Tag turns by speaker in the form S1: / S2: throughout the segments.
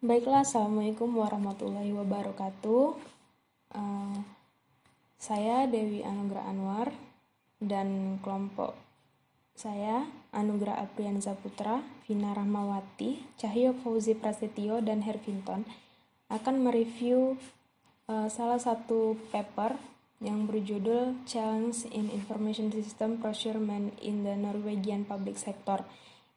S1: Baiklah, Assalamualaikum warahmatullahi wabarakatuh. Uh, saya Dewi Anugrah Anwar dan kelompok saya Anugrah Aprianza Putra, Vina Rahmawati, Cahyo Fauzi Prasetyo, dan Hervinton akan mereview uh, salah satu paper yang berjudul Challenge in Information System Procurement in the Norwegian Public Sector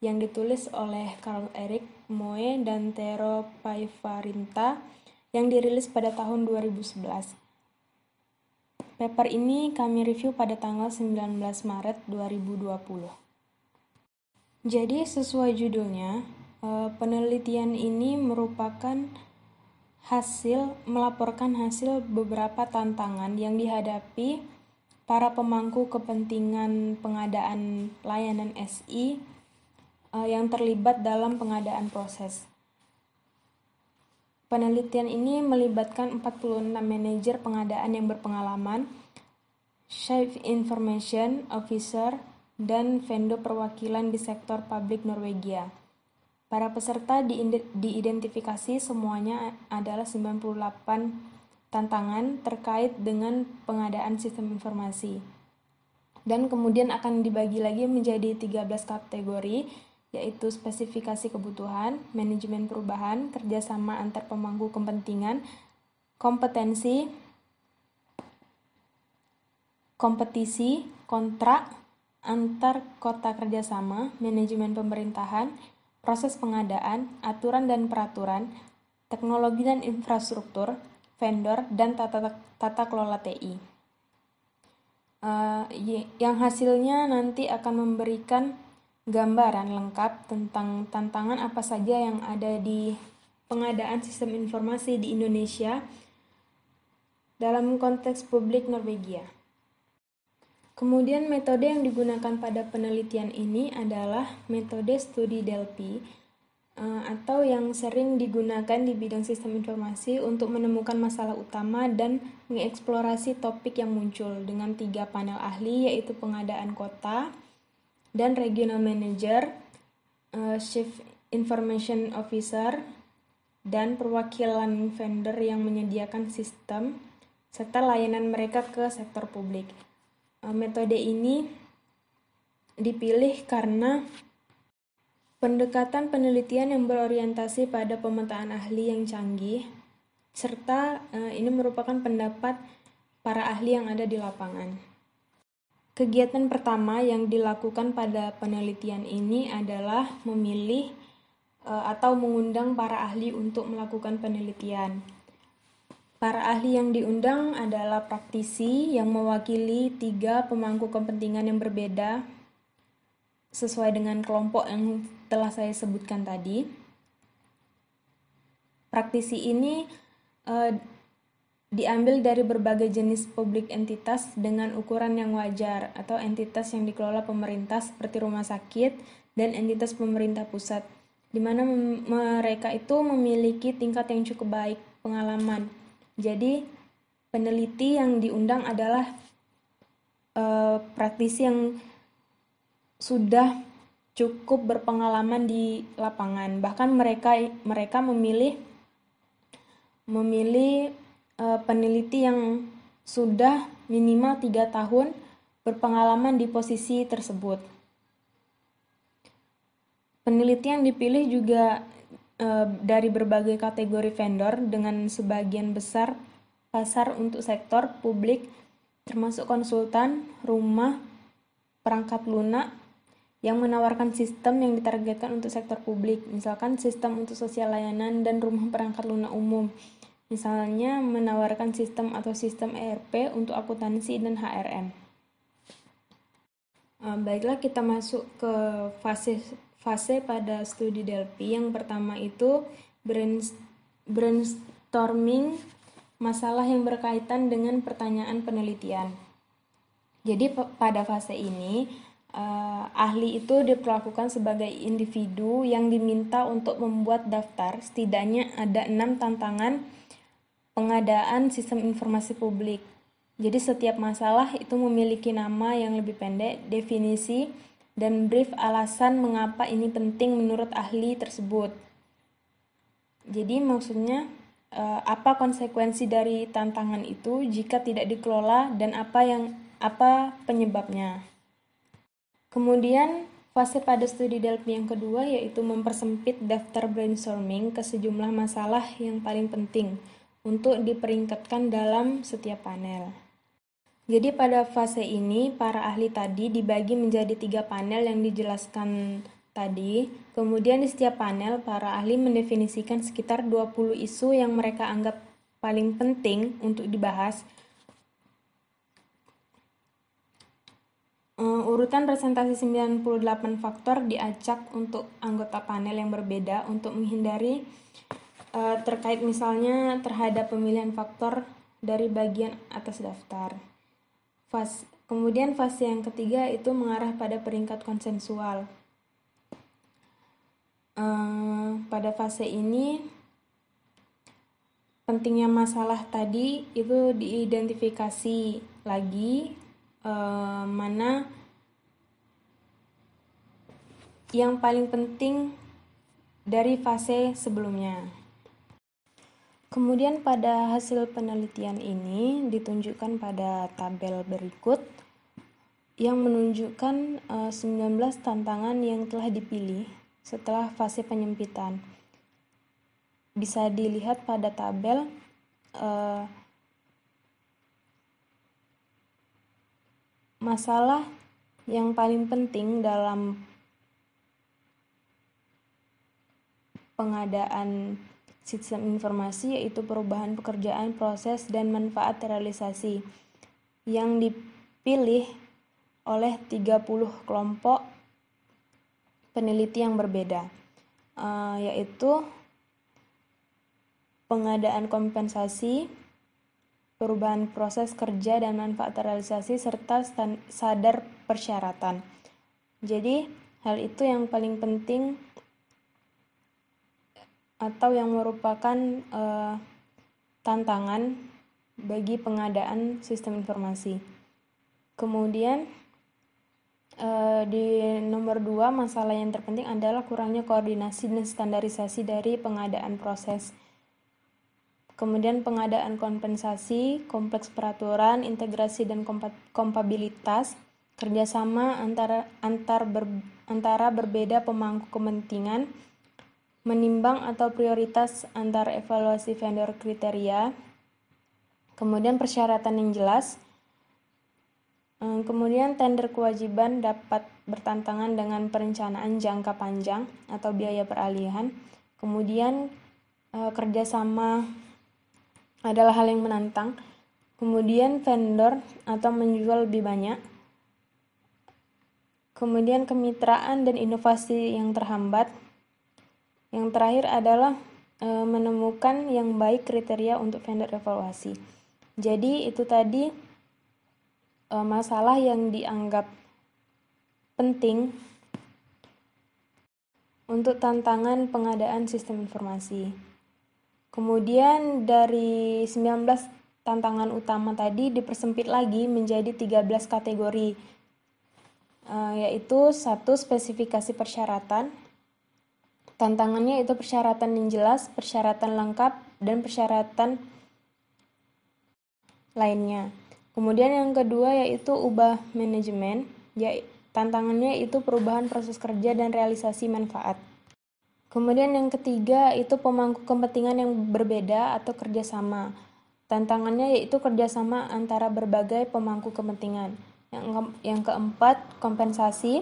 S1: yang ditulis oleh Carl Erik Moe dan Tero Paivarinta yang dirilis pada tahun 2011. Paper ini kami review pada tanggal 19 Maret 2020. Jadi sesuai judulnya, eh, penelitian ini merupakan hasil melaporkan hasil beberapa tantangan yang dihadapi para pemangku kepentingan pengadaan layanan SI uh, yang terlibat dalam pengadaan proses. Penelitian ini melibatkan 46 manajer pengadaan yang berpengalaman, chief information officer, dan vendor perwakilan di sektor publik Norwegia. Para peserta diidentifikasi semuanya adalah 98 tantangan terkait dengan pengadaan sistem informasi. Dan kemudian akan dibagi lagi menjadi 13 kategori yaitu spesifikasi kebutuhan, manajemen perubahan, kerjasama antar pemangku kepentingan, kompetensi, kompetisi, kontrak, antar kota kerjasama, manajemen pemerintahan, proses pengadaan, aturan dan peraturan, teknologi dan infrastruktur, vendor, dan tata, tata kelola TI. Uh, eh, yang hasilnya nanti akan memberikan gambaran lengkap tentang tantangan apa saja yang ada di pengadaan sistem informasi di Indonesia dalam konteks publik Norwegia. Kemudian metode yang digunakan pada penelitian ini adalah metode studi Delphi eh, atau yang sering digunakan di bidang sistem informasi untuk menemukan masalah utama dan mengeksplorasi topik yang muncul dengan tiga panel ahli yaitu pengadaan kota, dan Regional Manager, uh, Chief Information Officer, dan perwakilan vendor yang menyediakan sistem serta layanan mereka ke sektor publik. Uh, metode ini dipilih karena pendekatan penelitian yang berorientasi pada pemetaan ahli yang canggih serta uh, ini merupakan pendapat para ahli yang ada di lapangan. Kegiatan pertama yang dilakukan pada penelitian ini adalah memilih eh, atau mengundang para ahli untuk melakukan penelitian. Para ahli yang diundang adalah praktisi yang mewakili tiga pemangku kepentingan yang berbeda sesuai dengan kelompok yang telah saya sebutkan tadi. Praktisi ini eh, diambil dari berbagai jenis publik entitas dengan ukuran yang wajar atau entitas yang dikelola pemerintah seperti rumah sakit dan entitas pemerintah pusat, di mana mereka itu memiliki tingkat yang cukup baik pengalaman. Jadi peneliti yang diundang adalah eh, praktisi yang sudah cukup berpengalaman di lapangan. Bahkan mereka mereka memilih memilih Eh, peneliti yang sudah minimal tiga tahun berpengalaman di posisi tersebut. Peneliti yang dipilih juga e, dari berbagai kategori vendor dengan sebagian besar pasar untuk sektor publik termasuk konsultan, rumah, perangkat lunak yang menawarkan sistem yang ditargetkan untuk sektor publik, misalkan sistem untuk sosial layanan dan rumah perangkat lunak umum misalnya menawarkan sistem atau sistem ERP untuk akuntansi dan HRM. Eh, baiklah kita masuk ke fase fase pada studi Delphi. Yang pertama itu brainstorming masalah yang berkaitan dengan pertanyaan penelitian. Jadi pada fase ini uh, ahli itu diperlakukan sebagai individu yang diminta untuk membuat daftar setidaknya ada enam tantangan pengadaan sistem informasi publik. Jadi setiap masalah itu memiliki nama yang lebih pendek, definisi, dan brief alasan mengapa ini penting menurut ahli tersebut. Jadi maksudnya eh, apa konsekuensi dari tantangan itu jika tidak dikelola dan apa yang apa penyebabnya. Kemudian fase pada studi Delphi yang kedua yaitu mempersempit daftar brainstorming ke sejumlah masalah yang paling penting untuk diperingkatkan dalam setiap panel. Jadi pada fase ini para ahli tadi dibagi menjadi tiga panel yang dijelaskan tadi. Kemudian di setiap panel para ahli mendefinisikan sekitar 20 isu yang mereka anggap paling penting untuk dibahas eh, urutan presentasi 98 faktor diacak untuk anggota panel yang berbeda untuk menghindari uh, terkait misalnya terhadap pemilihan faktor dari bagian atas daftar. Fas, kemudian fase yang ketiga itu mengarah pada peringkat konsensual. Uh, pada fase ini pentingnya masalah tadi itu diidentifikasi lagi uh, mana yang paling penting dari fase sebelumnya. Kemudian pada hasil penelitian ini ditunjukkan pada tabel berikut yang menunjukkan 19 eh, tantangan yang telah dipilih setelah fase penyempitan. Bisa dilihat pada tabel eh, masalah yang paling penting dalam pengadaan sistem informasi yaitu perubahan pekerjaan, proses, dan manfaat realisasi yang dipilih oleh 30 kelompok peneliti yang berbeda eh, yaitu pengadaan kompensasi, perubahan proses kerja dan manfaat realisasi serta sadar persyaratan. Jadi, hal itu yang paling penting atau yang merupakan uh, tantangan bagi pengadaan sistem informasi. Kemudian uh, di nomor dua masalah yang terpenting adalah kurangnya koordinasi dan standarisasi dari pengadaan proses. Kemudian pengadaan kompensasi, kompleks peraturan, integrasi dan kompatibilitas kerjasama antara antar ber, antara berbeda pemangku kepentingan, menimbang atau prioritas antar evaluasi vendor kriteria, kemudian persyaratan yang jelas, eh, kemudian tender kewajiban dapat bertantangan dengan perencanaan jangka panjang atau biaya peralihan, kemudian eh, kerjasama adalah hal yang menantang, kemudian vendor atau menjual lebih banyak, kemudian kemitraan dan inovasi yang terhambat, yang terakhir adalah e, menemukan yang baik kriteria untuk vendor evaluasi. Jadi itu tadi e, masalah yang dianggap penting untuk tantangan pengadaan sistem informasi. Kemudian dari 19 tantangan utama tadi dipersempit lagi menjadi 13 kategori, e, yaitu satu spesifikasi persyaratan, Tantangannya itu persyaratan yang jelas, persyaratan lengkap, dan persyaratan lainnya. Kemudian yang kedua yaitu ubah manajemen, ya tantangannya itu perubahan proses kerja dan realisasi manfaat. Kemudian yang ketiga itu pemangku kepentingan yang berbeda atau kerjasama. Tantangannya yaitu kerjasama antara berbagai pemangku kepentingan. Yang, ke yang keempat, kompensasi.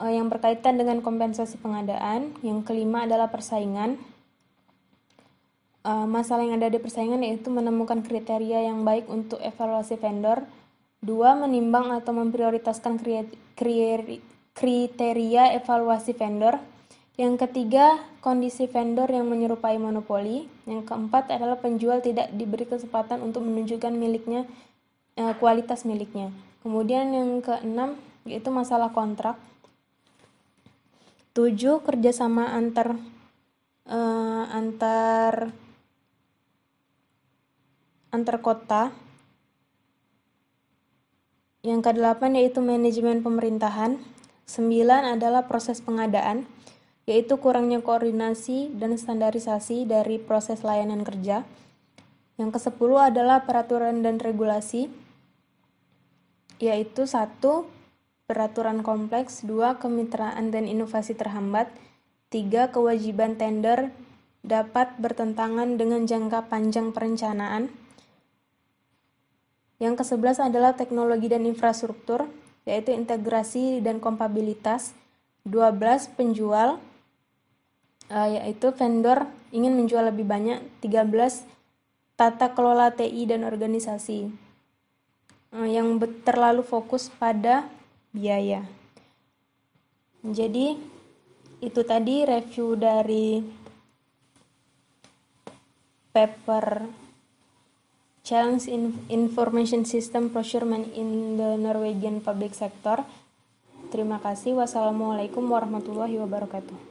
S1: Eh, yang berkaitan dengan kompensasi pengadaan. Yang kelima adalah persaingan. Eh, masalah yang ada di persaingan yaitu menemukan kriteria yang baik untuk evaluasi vendor. Dua, menimbang atau memprioritaskan kriteria evaluasi vendor. Yang ketiga, kondisi vendor yang menyerupai monopoli. Yang keempat adalah penjual tidak diberi kesempatan untuk menunjukkan miliknya eh, kualitas miliknya. Kemudian yang keenam yaitu masalah kontrak tujuh Kerjasama antar uh, antar antar kota. Yang kedelapan yaitu manajemen pemerintahan. sembilan adalah proses pengadaan, yaitu kurangnya koordinasi dan standarisasi dari proses layanan kerja. Yang ke-10 adalah peraturan dan regulasi, yaitu satu peraturan kompleks, dua kemitraan dan inovasi terhambat, tiga kewajiban tender dapat bertentangan dengan jangka panjang perencanaan. Yang kesebelas adalah teknologi dan infrastruktur, yaitu integrasi dan kompabilitas. 12 penjual eh, yaitu vendor ingin menjual lebih banyak. 13 tata kelola TI dan organisasi. Eh, yang terlalu fokus pada biaya. Iya. Jadi itu tadi review dari paper Challenge in Information System Procurement in the Norwegian Public Sector. Terima kasih. Wassalamualaikum warahmatullahi wabarakatuh.